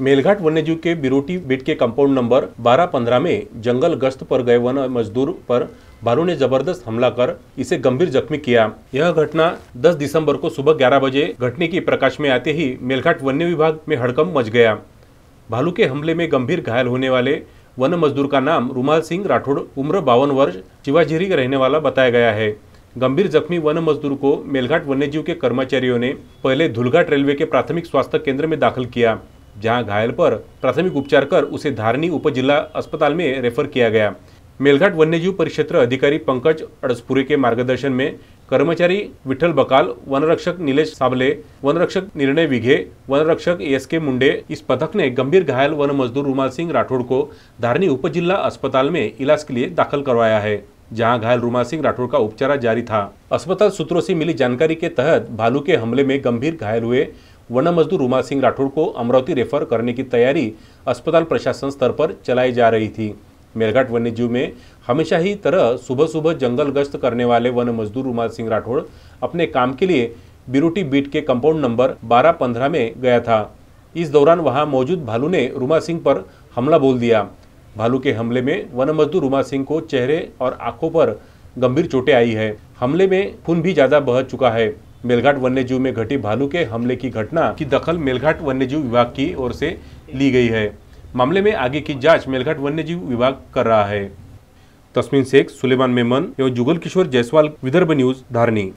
मेलघाट वन्यजीव के बिरोटी बेट के कंपाउंड नंबर 1215 में जंगल गश्त पर गए वन मजदूर पर भालू ने जबरदस्त हमला कर इसे गंभीर जख्मी किया यह घटना 10 दिसंबर को सुबह 11 बजे घटने की प्रकाश में आते ही मेलघाट वन्य विभाग में हड़कम मच गया भालू के हमले में गंभीर घायल होने वाले वन मजदूर का नाम रुमाल सिंह राठौड़ उम्र बावन वर्ष चिवाझिरी रहने वाला बताया गया है गंभीर जख्मी वन मजदूर को मेलघाट वन्यजीव के कर्मचारियों ने पहले धुलघाट रेलवे के प्राथमिक स्वास्थ्य केंद्र में दाखिल किया जहां घायल पर प्राथमिक उपचार कर उसे धारणी उपजिला अस्पताल में रेफर किया गया मेलघाट वन्यजीव परिक्षेत्र अधिकारी पंकज अड़सपुरे के मार्गदर्शन में कर्मचारी विठल बकाल वनरक्षक नीलेष साबले वनरक्षक निर्णय विघे वनरक्षक एस के मुंडे इस पथक ने गंभीर घायल वन मजदूर रुमाल सिंह राठौड़ को धारणी उपजिला अस्पताल में इलाज के लिए दाखिल करवाया है जहां घायल रुमाल सिंह राठौड़ का उपचार जारी था अस्पताल सूत्रों से मिली जानकारी के तहत भालू के हमले में गंभीर घायल हुए वन मजदूर उमा सिंह राठौड़ को अमरावती रेफर करने की तैयारी अस्पताल प्रशासन स्तर पर चलाई जा रही थी मेरघाट वन्यजीव में हमेशा ही तरह सुबह सुबह जंगल गश्त करने वाले वन मजदूर उमा सिंह राठौड़ अपने काम के लिए बिरूटी बीट के कंपाउंड नंबर बारह पंद्रह में गया था इस दौरान वहां मौजूद भालू ने रुमा सिंह पर हमला बोल दिया भालू के हमले में वन मजदूर रुमा सिंह को चेहरे और आंखों पर गंभीर चोटें आई है हमले में खून भी ज़्यादा बह चुका है मेलघाट वन्यजीव में घटी भालू के हमले की घटना की दखल मेलघाट वन्यजीव विभाग की ओर से ली गई है मामले में आगे की जांच मेलघाट वन्यजीव विभाग कर रहा है तस्मीन शेख सुलेमान मेमन एवं जुगल किशोर जायसवाल विदर्भ न्यूज धारणी